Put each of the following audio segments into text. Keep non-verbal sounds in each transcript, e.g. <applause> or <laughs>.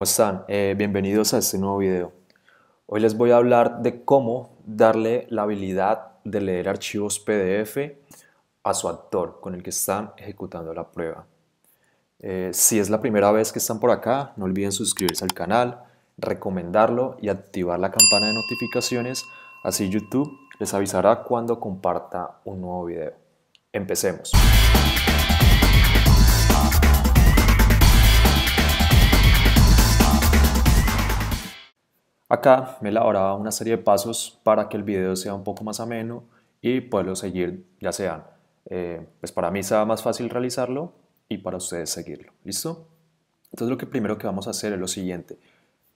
¿Cómo están? Eh, bienvenidos a este nuevo video. Hoy les voy a hablar de cómo darle la habilidad de leer archivos PDF a su actor con el que están ejecutando la prueba. Eh, si es la primera vez que están por acá, no olviden suscribirse al canal, recomendarlo y activar la campana de notificaciones, así YouTube les avisará cuando comparta un nuevo video. Empecemos. Acá me elaboraba una serie de pasos para que el video sea un poco más ameno y poderlo seguir, ya sea, eh, pues para mí sea más fácil realizarlo y para ustedes seguirlo. ¿Listo? Entonces lo que primero que vamos a hacer es lo siguiente.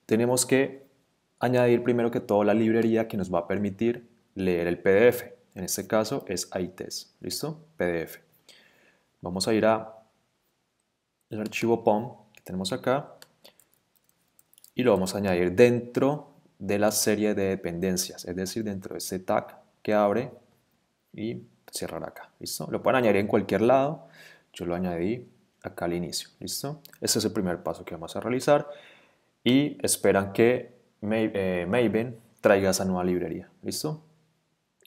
Tenemos que añadir primero que todo la librería que nos va a permitir leer el PDF. En este caso es ITES. ¿Listo? PDF. Vamos a ir a el archivo POM que tenemos acá y lo vamos a añadir dentro de la serie de dependencias, es decir, dentro de ese tag que abre y cerrar acá, ¿listo? Lo pueden añadir en cualquier lado, yo lo añadí acá al inicio, ¿listo? Ese es el primer paso que vamos a realizar y esperan que eh, Maven traiga esa nueva librería, ¿listo?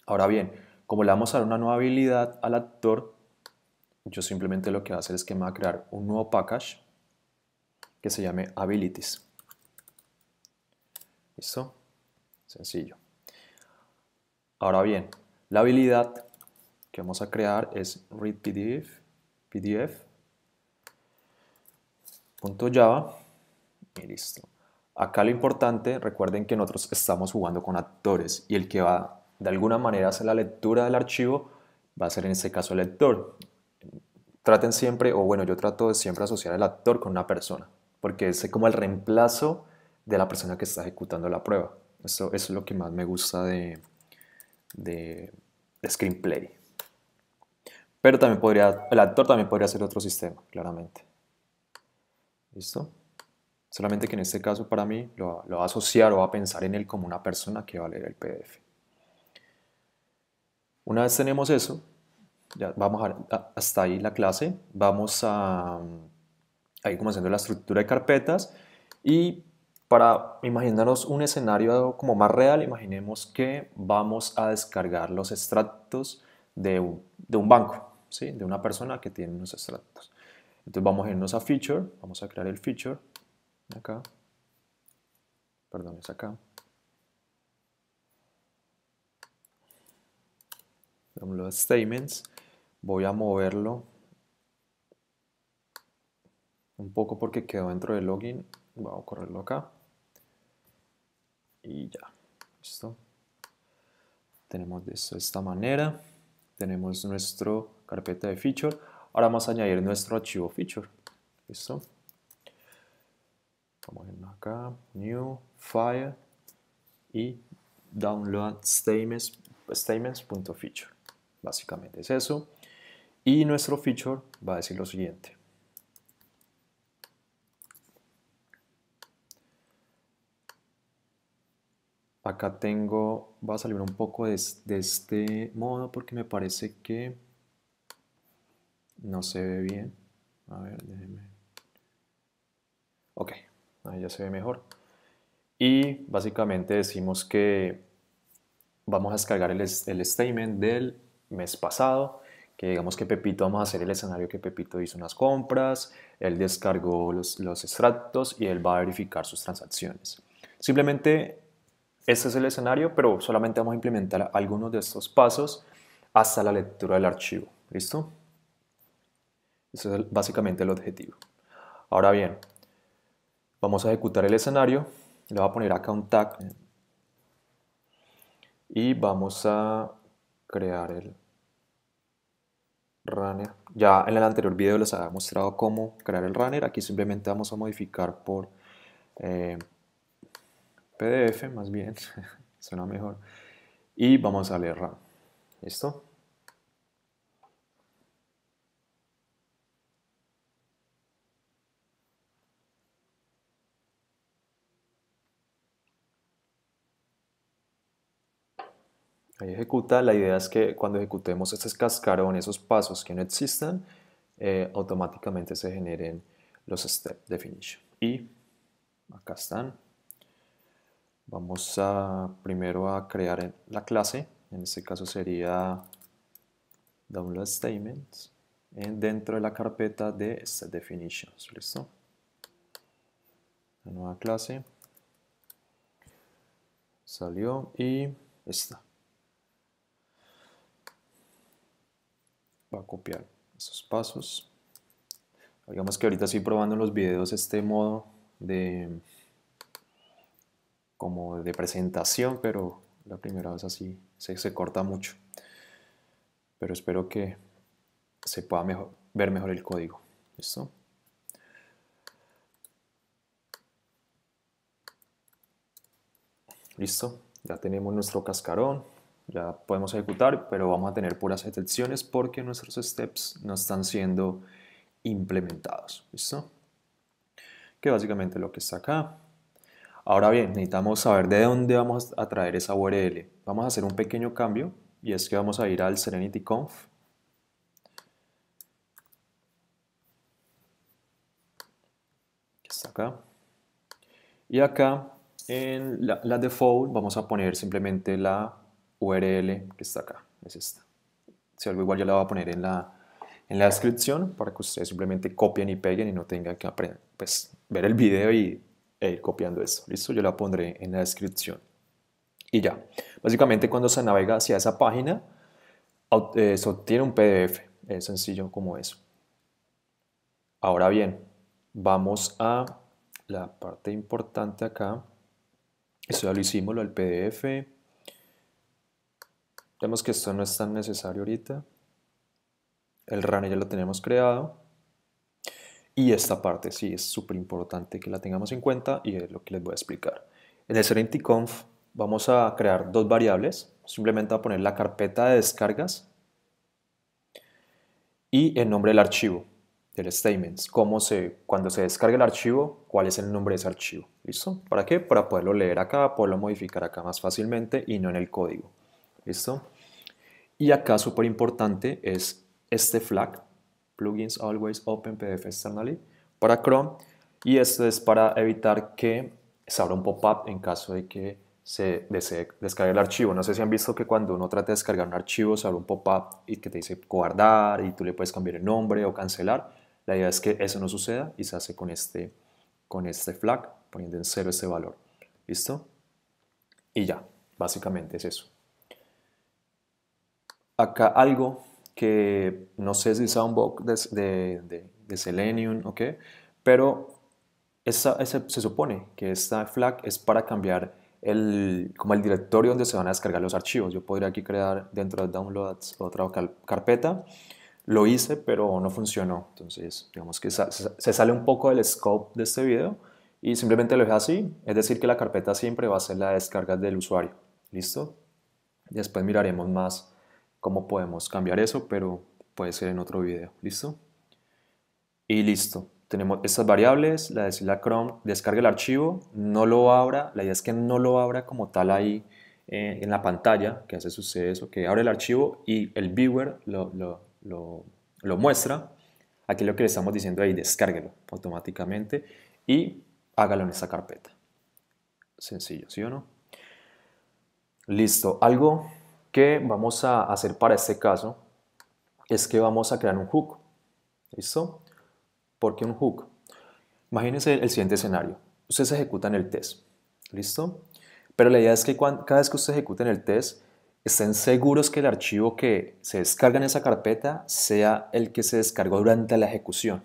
Ahora bien, como le vamos a dar una nueva habilidad al actor, yo simplemente lo que voy a hacer es que me va a crear un nuevo package que se llame Abilities. ¿Listo? Sencillo. Ahora bien, la habilidad que vamos a crear es read PDF, .java, y listo. Acá lo importante, recuerden que nosotros estamos jugando con actores y el que va de alguna manera a hacer la lectura del archivo va a ser en este caso el lector. Traten siempre, o bueno, yo trato de siempre asociar el actor con una persona, porque es como el reemplazo de la persona que está ejecutando la prueba. Eso, es lo que más me gusta de, de, Screenplay. Pero también podría, el actor también podría ser otro sistema, claramente. ¿Listo? Solamente que en este caso para mí lo, lo va a asociar o va a pensar en él como una persona que va a leer el PDF. Una vez tenemos eso, ya vamos a, hasta ahí la clase, vamos a, ahí como haciendo la estructura de carpetas y para imaginarnos un escenario como más real, imaginemos que vamos a descargar los extractos de un, banco, de una persona que tiene unos extractos. Entonces vamos a irnos a Feature, vamos a crear el Feature, acá, perdón, es acá. los Statements, voy a moverlo un poco porque quedó dentro del login, voy a correrlo acá y ya. ¿Listo? Tenemos de esta manera. Tenemos nuestro carpeta de feature. Ahora vamos a añadir nuestro archivo feature. ¿Listo? Vamos a ir acá, new, file y download statements.feature. básicamente es eso. Y nuestro feature va a decir lo siguiente. Acá tengo, va a salir un poco de, este modo porque me parece que no se ve bien. A ver, déjenme. Ok, ahí ya se ve mejor. Y básicamente decimos que vamos a descargar el, el statement del mes pasado que digamos que Pepito, vamos a hacer el escenario que Pepito hizo unas compras, él descargó los, los, extractos y él va a verificar sus transacciones. Simplemente este es el escenario, pero solamente vamos a implementar algunos de estos pasos hasta la lectura del archivo. ¿Listo? Ese es básicamente el objetivo. Ahora bien, vamos a ejecutar el escenario. Le voy a poner acá un tag. Y vamos a crear el runner. Ya en el anterior video les había mostrado cómo crear el runner. Aquí simplemente vamos a modificar por... Eh, PDF más bien, <laughs> suena mejor. Y vamos a leer esto. ¿Listo? Ahí ejecuta, la idea es que cuando ejecutemos este cascarón, esos pasos que no existen eh, automáticamente se generen los step definition. Y acá están. Vamos a primero a crear la clase, en este caso sería download statements dentro de la carpeta de definitions, ¿listo? La nueva clase salió y está. Va a copiar esos pasos. Digamos que ahorita estoy probando en los videos este modo de como de presentación, pero la primera vez así se, corta mucho. Pero espero que se pueda ver mejor el código. ¿Listo? Listo, ya tenemos nuestro cascarón, ya podemos ejecutar, pero vamos a tener puras excepciones porque nuestros steps no están siendo implementados. ¿Listo? Que básicamente lo que está acá Ahora bien, necesitamos saber de dónde vamos a traer esa URL. Vamos a hacer un pequeño cambio y es que vamos a ir al SerenityConf. Está acá. Y acá en la, default vamos a poner simplemente la URL que está acá. Es esta. Si algo igual ya la voy a poner en la, en la descripción para que ustedes simplemente copien y peguen y no tengan que pues, ver el video y e ir copiando esto. ¿Listo? Yo la pondré en la descripción. Y ya. Básicamente cuando se navega hacia esa página, se obtiene un PDF. Es sencillo como eso. Ahora bien, vamos a la parte importante acá. eso ya lo hicimos, lo PDF. Vemos que esto no es tan necesario ahorita. El RAN ya lo tenemos creado. Y esta parte sí es súper importante que la tengamos en cuenta y es lo que les voy a explicar. En el Conf vamos a crear dos variables. Simplemente a poner la carpeta de descargas y el nombre del archivo, del statements. Cómo se, cuando se descarga el archivo, cuál es el nombre de ese archivo. ¿Listo? ¿Para qué? Para poderlo leer acá, poderlo modificar acá más fácilmente y no en el código. ¿Listo? Y acá súper importante es este flag plugins always open PDF externally para Chrome y esto es para evitar que se abra un pop-up en caso de que se desee el archivo. No sé si han visto que cuando uno trata de descargar un archivo se abre un pop-up y que te dice guardar y tú le puedes cambiar el nombre o cancelar. La idea es que eso no suceda y se hace con este, con este flag poniendo en cero este valor. ¿Listo? Y ya, básicamente es eso. Acá algo que no sé si Soundbox de, de, de, Selenium pero se supone que esta flag es para cambiar el, como el directorio donde se van a descargar los archivos. Yo podría aquí crear dentro de Downloads otra carpeta. Lo hice, pero no funcionó. Entonces, digamos que se sale un poco del scope de este video y simplemente lo dejé así. Es decir, que la carpeta siempre va a ser la descarga del usuario. ¿Listo? Después miraremos más cómo podemos cambiar eso, pero puede ser en otro video, ¿listo? Y listo, tenemos estas variables, la de la Chrome, descargue el archivo, no lo abra, la idea es que no lo abra como tal ahí eh, en la pantalla, que hace sucede eso, que abre el archivo y el viewer lo, muestra, aquí lo que le estamos diciendo ahí, descárguelo automáticamente y hágalo en esa carpeta. Sencillo, ¿sí o no? Listo, algo ¿Qué vamos a hacer para este caso es que vamos a crear un hook. ¿Listo? ¿Por qué un hook? Imagínense el siguiente escenario. Ustedes ejecutan el test. ¿Listo? Pero la idea es que cada vez que ustedes ejecuten el test, estén seguros que el archivo que se descarga en esa carpeta sea el que se descargó durante la ejecución.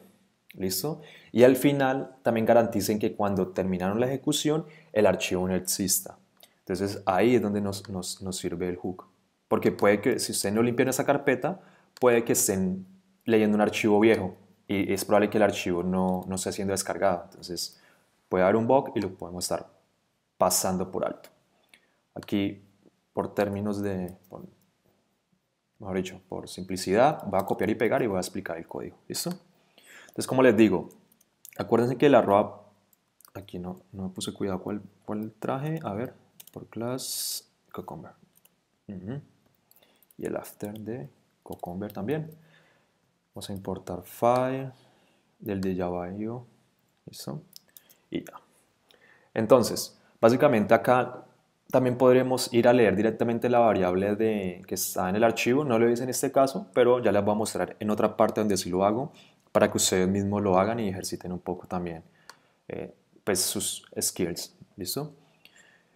¿Listo? Y al final también garanticen que cuando terminaron la ejecución, el archivo no exista. Entonces ahí es donde nos, nos sirve el hook. Porque puede que, si usted no limpia esa carpeta, puede que estén leyendo un archivo viejo y es probable que el archivo no, no esté siendo descargado. Entonces, puede haber un bug y lo podemos estar pasando por alto. Aquí, por términos de, mejor dicho, por simplicidad, voy a copiar y pegar y voy a explicar el código. ¿Listo? Entonces, como les digo, acuérdense que la arroba, aquí no, no me puse cuidado cuál, cuál traje, a ver, por class, cucumber y el after de Coconver también. Vamos a importar file del de Java ¿Listo? Y Entonces, básicamente acá también podremos ir a leer directamente la variable de, que está en el archivo. No lo hice en este caso, pero ya les voy a mostrar en otra parte donde sí lo hago para que ustedes mismos lo hagan y ejerciten un poco también eh, pues sus skills. ¿Listo?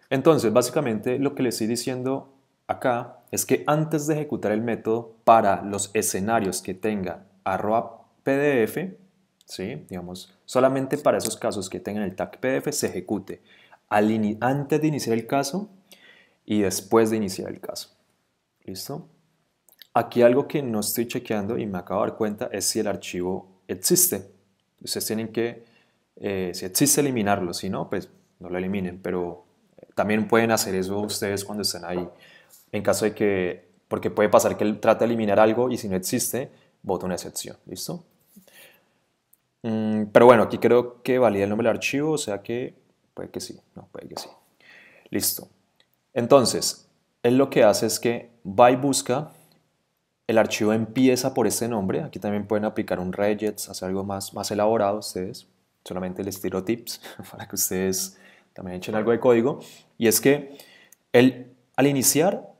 Entonces, básicamente lo que les estoy diciendo acá es que antes de ejecutar el método para los escenarios que tenga arroba pdf, ¿sí? digamos, solamente para esos casos que tengan el tag pdf se ejecute antes de iniciar el caso y después de iniciar el caso. ¿Listo? Aquí algo que no estoy chequeando y me acabo de dar cuenta es si el archivo existe. Ustedes tienen que, eh, si existe, eliminarlo. Si no, pues no lo eliminen. Pero eh, también pueden hacer eso ustedes cuando estén ahí en caso de que, porque puede pasar que él trate de eliminar algo y si no existe, vota una excepción, ¿listo? Mm, pero bueno, aquí creo que valida el nombre del archivo, o sea que puede que sí, no, puede que sí. Listo. Entonces, él lo que hace es que va y busca, el archivo empieza por ese nombre, aquí también pueden aplicar un regex, hacer algo más, más elaborado ustedes, solamente les tiro tips <laughs> para que ustedes también echen algo de código, y es que él al iniciar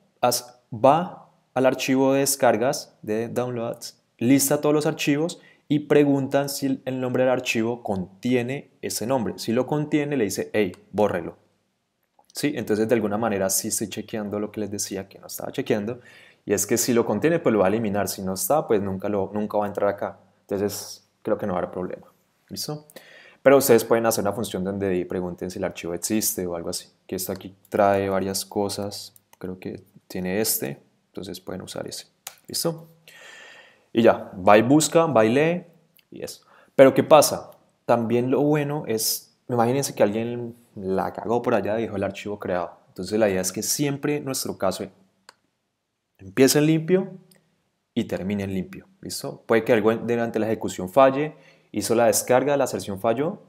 va al archivo de descargas, de downloads, lista todos los archivos y preguntan si el nombre del archivo contiene ese nombre. Si lo contiene, le dice, hey, bórrelo. ¿Sí? Entonces, de alguna manera, sí estoy chequeando lo que les decía que no estaba chequeando. Y es que si lo contiene, pues lo va a eliminar. Si no está, pues nunca, lo, nunca va a entrar acá. Entonces, creo que no va a haber problema. ¿Listo? Pero ustedes pueden hacer una función donde pregunten si el archivo existe o algo así. Que esto aquí trae varias cosas. Creo que tiene este, entonces pueden usar ese. ¿Listo? Y ya, va y busca, va y lee y eso. Pero ¿qué pasa? También lo bueno es, imagínense que alguien la cagó por allá y dejó el archivo creado. Entonces la idea es que siempre nuestro caso empiece en limpio y termine en limpio. ¿Listo? Puede que algo durante la ejecución falle, hizo la descarga, la aserción falló.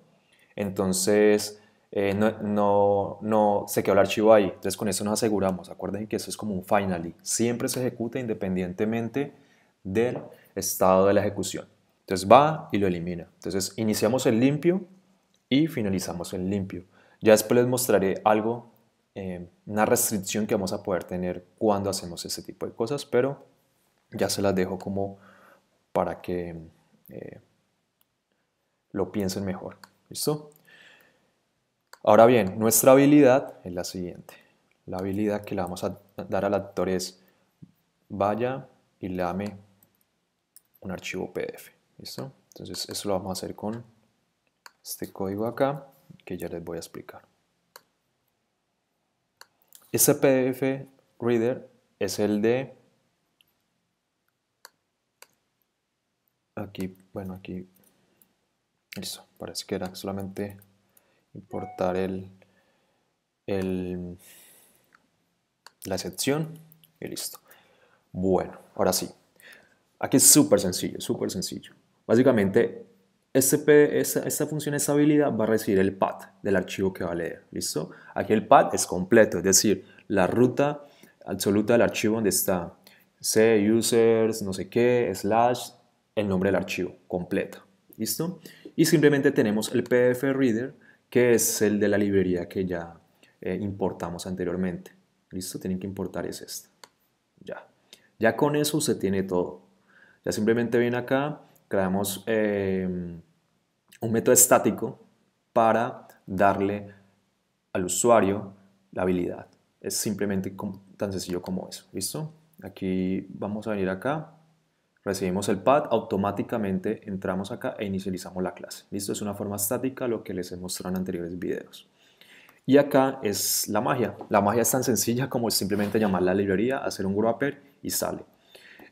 Entonces eh, no, no, no, se quedó el archivo ahí. Entonces con eso nos aseguramos. Acuérdense que eso es como un finally. Siempre se ejecuta independientemente del estado de la ejecución. Entonces va y lo elimina. Entonces iniciamos el limpio y finalizamos el limpio. Ya después les mostraré algo, eh, una restricción que vamos a poder tener cuando hacemos este tipo de cosas, pero ya se las dejo como para que eh, lo piensen mejor. ¿Listo? Ahora bien, nuestra habilidad es la siguiente. La habilidad que le vamos a dar al actor es vaya y lame un archivo PDF. ¿Listo? Entonces eso lo vamos a hacer con este código acá que ya les voy a explicar. Este PDF Reader es el de... Aquí, bueno, aquí... Listo, parece que era solamente importar la sección y listo. Bueno, ahora sí. Aquí es súper sencillo, súper sencillo. Básicamente, esta, función, esta habilidad va a recibir el path del archivo que va a leer. ¿Listo? Aquí el path es completo, es decir, la ruta absoluta del archivo donde está c, users, no sé qué, slash, el nombre del archivo completo. ¿Listo? Y simplemente tenemos el pdf reader que es el de la librería que ya eh, importamos anteriormente. Listo, tienen que importar es esta. Ya. Ya con eso se tiene todo. Ya simplemente viene acá, creamos em, un método estático para darle al usuario la habilidad. Es simplemente tan sencillo como eso. ¿Listo? Aquí vamos a venir acá recibimos el pad, automáticamente entramos acá e inicializamos la clase. Listo, es una forma estática lo que les he mostrado en anteriores videos. Y acá es la magia. La magia es tan sencilla como simplemente llamar la librería, hacer un grupper y sale.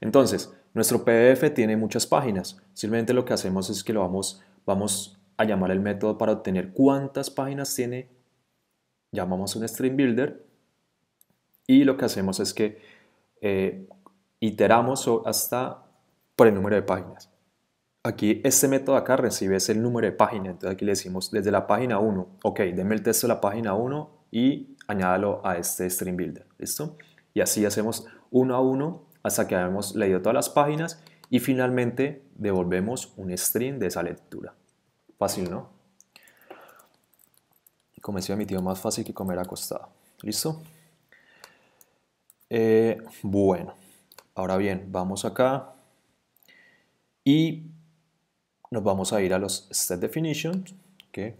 Entonces, nuestro PDF tiene muchas páginas. Simplemente lo que hacemos es que lo vamos, vamos a llamar el método para obtener cuántas páginas tiene. Llamamos un string builder y lo que hacemos es que eh, iteramos hasta por el número de páginas. Aquí este método acá recibe el número de páginas, entonces aquí le decimos desde la página 1, ok, deme el texto de la página 1 y añádalo a este string builder, ¿listo? Y así hacemos uno a uno hasta que hayamos leído todas las páginas y finalmente devolvemos un string de esa lectura. Fácil, ¿no? Como decía mi tío, más fácil que comer acostado. ¿Listo? Eh, bueno, ahora bien, vamos acá y nos vamos a ir a los set Definitions, que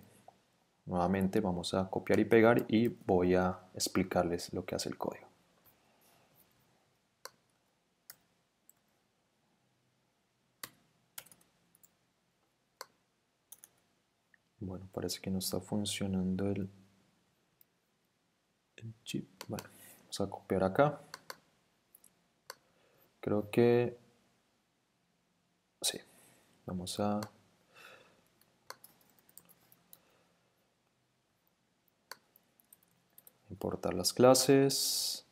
nuevamente vamos a copiar y pegar y voy a explicarles lo que hace el código. Bueno, parece que no está funcionando el, chip. vamos a copiar acá. Creo que Vamos a importar las clases.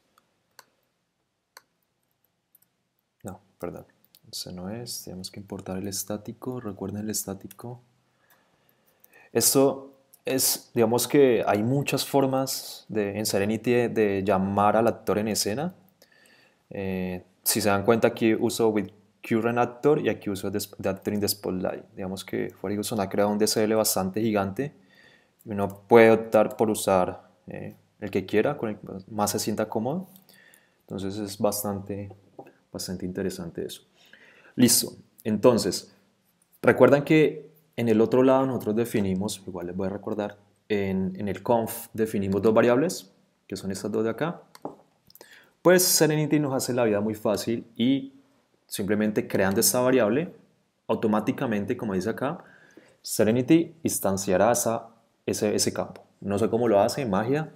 No, perdón. Ese no es. Tenemos que importar el estático. Recuerden el estático. Esto es, digamos que hay muchas formas de, en Serenity de llamar al actor en escena. Eh, si se dan cuenta aquí uso with que Actor y aquí uso de Actor in Spotlight. Digamos que son ha creado un DSL bastante gigante y uno puede optar por usar eh, el que quiera, con el más se sienta cómodo. Entonces es bastante, bastante interesante eso. Listo. Entonces, recuerdan que en el otro lado nosotros definimos, igual les voy a recordar, en, en el conf definimos dos variables, que son estas dos de acá. Pues Serenity nos hace la vida muy fácil y simplemente creando esta variable, automáticamente, como dice acá, Serenity instanciará ese, ese campo. No sé cómo lo hace, magia,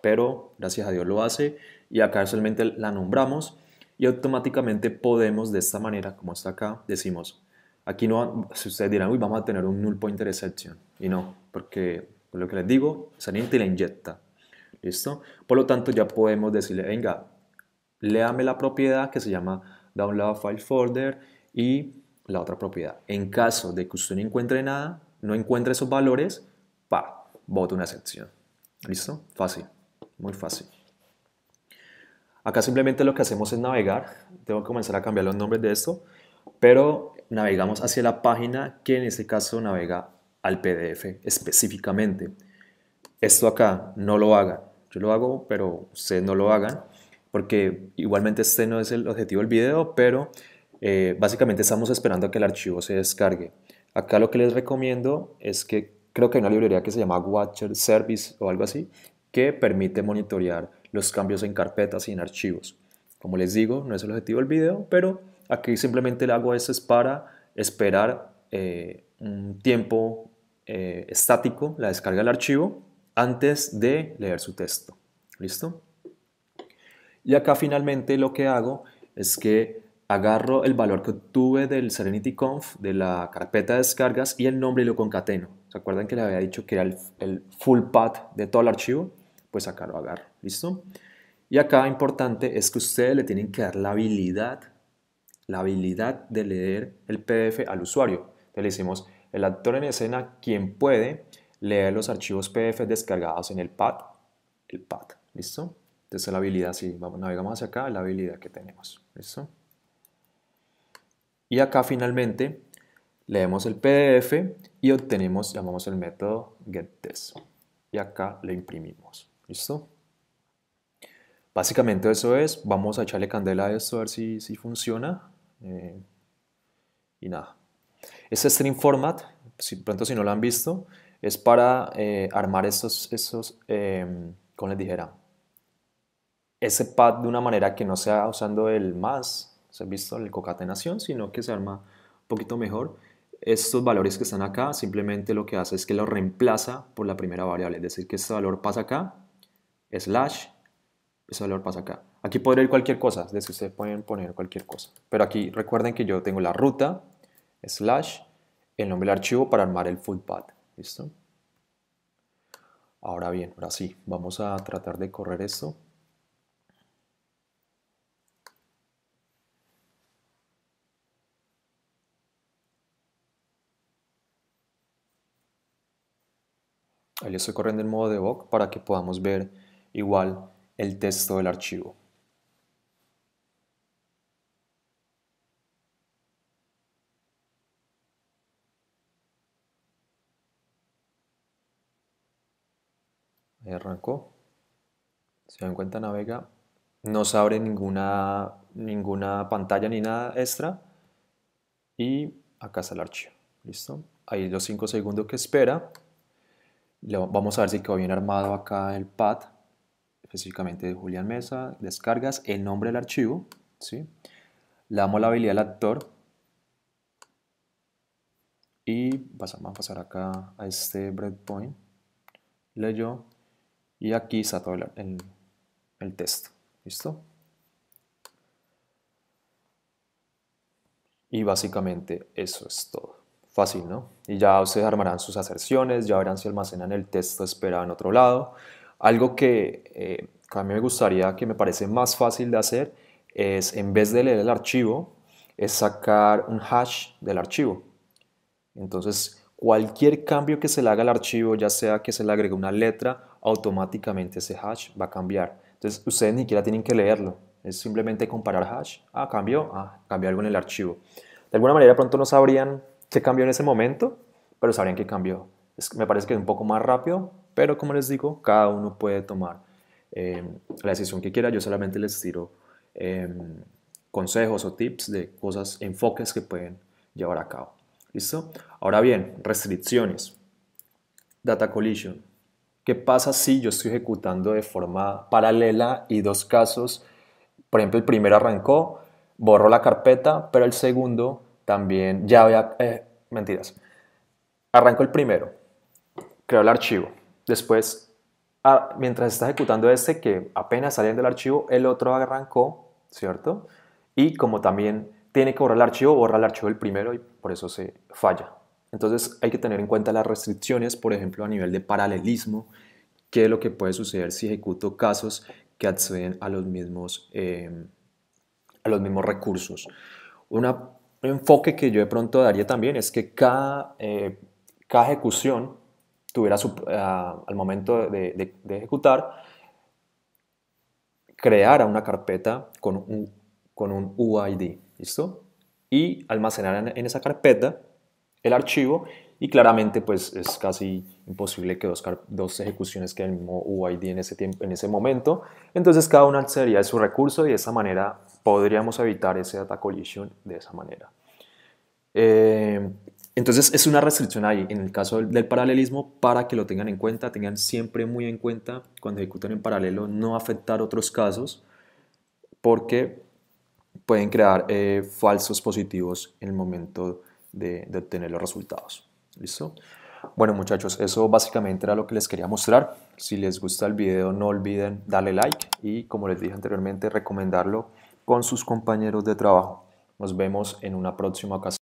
pero gracias a Dios lo hace y acá solamente la nombramos y automáticamente podemos de esta manera, como está acá, decimos, aquí no, si ustedes dirán, uy, vamos a tener un null pointer exception, y no, porque lo que les digo, Serenity la inyecta, ¿listo? Por lo tanto ya podemos decirle, venga, léame la propiedad que se llama lado file folder y la otra propiedad. En caso de que usted no encuentre nada, no encuentre esos valores, pa, vote una sección. ¿Listo? Fácil, muy fácil. Acá simplemente lo que hacemos es navegar. Tengo que comenzar a cambiar los nombres de esto, pero navegamos hacia la página que en este caso navega al PDF específicamente. Esto acá no lo haga. Yo lo hago, pero ustedes no lo hagan porque igualmente este no es el objetivo del video, pero eh, básicamente estamos esperando a que el archivo se descargue. Acá lo que les recomiendo es que creo que hay una librería que se llama Watcher Service o algo así, que permite monitorear los cambios en carpetas y en archivos. Como les digo, no es el objetivo del video, pero aquí simplemente le hago esto es para esperar eh, un tiempo eh, estático la descarga del archivo antes de leer su texto. ¿Listo? Y acá finalmente lo que hago es que agarro el valor que obtuve del SerenityConf, de la carpeta de descargas y el nombre y lo concateno. ¿Se acuerdan que le había dicho que era el, full path de todo el archivo? Pues acá lo agarro, ¿listo? Y acá importante es que ustedes le tienen que dar la habilidad, la habilidad de leer el PDF al usuario. Entonces le decimos, el actor en escena, quien puede leer los archivos PDF descargados en el path. el path. ¿listo? Entonces la habilidad, si navegamos hacia acá, la habilidad que tenemos. ¿Listo? Y acá finalmente leemos el PDF y obtenemos, llamamos el método getTest. Y acá lo imprimimos. ¿Listo? Básicamente eso es. Vamos a echarle candela a esto a ver si, si funciona. Eh, y nada. Ese string format, si, pronto si no lo han visto, es para eh, armar estos, esos eh, les dijera, ese pad de una manera que no sea usando el más, se ha visto la concatenación, sino que se arma un poquito mejor. Estos valores que están acá simplemente lo que hace es que lo reemplaza por la primera variable, es decir, que este valor pasa acá, slash, ese valor pasa acá. Aquí podría ir cualquier cosa, es decir, ustedes pueden poner cualquier cosa. Pero aquí recuerden que yo tengo la ruta, slash, el nombre del archivo para armar el full path. ¿Listo? Ahora bien, ahora sí, vamos a tratar de correr esto. Yo estoy corriendo en modo debug para que podamos ver igual el texto del archivo. Ahí arrancó. se dan cuenta navega, no se abre ninguna, ninguna pantalla ni nada extra. Y acá está el archivo. ¿Listo? Ahí los 5 segundos que espera vamos a ver si quedó bien armado acá el pad, específicamente de Julián Mesa, descargas, el nombre del archivo, ¿sí? le damos la habilidad al actor y vamos a pasar acá a este breakpoint, leyó y aquí está todo el texto, ¿listo? Y básicamente eso es todo. Fácil, ¿no? Y ya ustedes armarán sus aserciones, ya verán si almacenan el texto esperado en otro lado. Algo eh, que, a mí me gustaría, que me parece más fácil de hacer, es en vez de leer el archivo, es sacar un hash del archivo. Entonces, cualquier cambio que se le haga al archivo, ya sea que se le agregue una letra, automáticamente ese hash va a cambiar. Entonces, ustedes ni siquiera tienen que leerlo. Es simplemente comparar hash. Ah, cambió. Ah, cambió algo en el archivo. De alguna manera, pronto no sabrían se cambió en ese momento, pero sabrían que cambió. me parece que es un poco más rápido, pero como les digo, cada uno puede tomar eh, la decisión que quiera. Yo solamente les tiro em, consejos o tips de cosas, enfoques que pueden llevar a cabo. ¿Listo? Ahora bien, restricciones. Data collision. ¿Qué pasa si yo estoy ejecutando de forma paralela y dos casos? Por ejemplo, el primero arrancó, borró la carpeta, pero el segundo también ya había, eh, mentiras. Arrancó el primero, creo el archivo. Después, ah, mientras está ejecutando este, que apenas salía del archivo, el otro arrancó, ¿cierto? Y como también tiene que borrar el archivo, borra el archivo el primero y por eso se falla. Entonces hay que tener en cuenta las restricciones, por ejemplo, a nivel de paralelismo, qué es lo que puede suceder si ejecuto casos que acceden a los mismos, eh, a los mismos recursos. Una enfoque que yo de pronto daría también es que cada, eh, cada ejecución tuviera eh, al momento de, ejecutar, creara una carpeta con un, con un UID, ¿listo? Y almacenara en esa carpeta el archivo y claramente pues es casi imposible que dos, dos ejecuciones queden en el mismo UID en ese, tiempo, en ese momento. Entonces cada una sería de su recurso y de esa manera podríamos evitar ese data collision de esa manera. Eh, entonces es una restricción ahí en el caso del, paralelismo para que lo tengan en cuenta, tengan siempre muy en cuenta cuando ejecuten en paralelo no afectar otros casos porque pueden crear eh, falsos positivos en el momento de obtener los resultados. ¿Listo? Bueno muchachos, eso básicamente era lo que les quería mostrar. Si les gusta el video no olviden darle like y como les dije anteriormente recomendarlo con sus compañeros de trabajo. Nos vemos en una próxima ocasión.